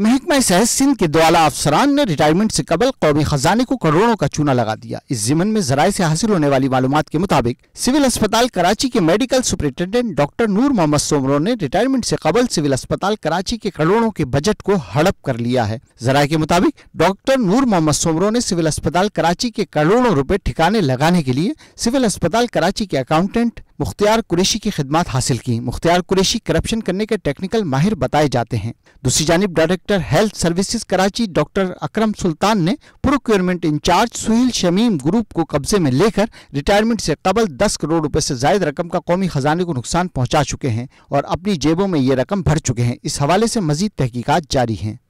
महकमा सहज सिंध के द्वारा अफसरान ने रिटायरमेंट से कबल कौमी खजाने को करोड़ों का चूना लगा दिया इस जिमन में जराये से हासिल होने वाली मालूम के मुताबिक सिविल अस्पताल कराची के medical superintendent doctor Noor Mohammad Soomro ने रिटायरमेंट से कबल सिविल अस्पताल कराची के करोड़ों के बजट को हड़प कर लिया है जराये के मुताबिक डॉक्टर नूर मोहम्मद सोमरो ने सिविल अस्पताल कराची के करोड़ों रूपए ठिकाने लगाने के लिए सिविल अस्पताल कराची के अकाउंटेंट मुख्तियार कुरेशी की खिदमत हासिल की मुख्तियार कुरेशी करप्शन करने के टेक्निकल माहिर बताए जाते हैं दूसरी जानब director health services Karachi doctor Akram Sultan ने procurement incharge Suhail Shamim group को कब्जे में लेकर रिटायरमेंट से कबल दस करोड़ रुपए से जायद रकम का कौमी खजाने को नुकसान पहुँचा चुके हैं और अपनी जेबों में ये रकम भर चुके हैं इस हवाले से मजीद तहकीकत जारी है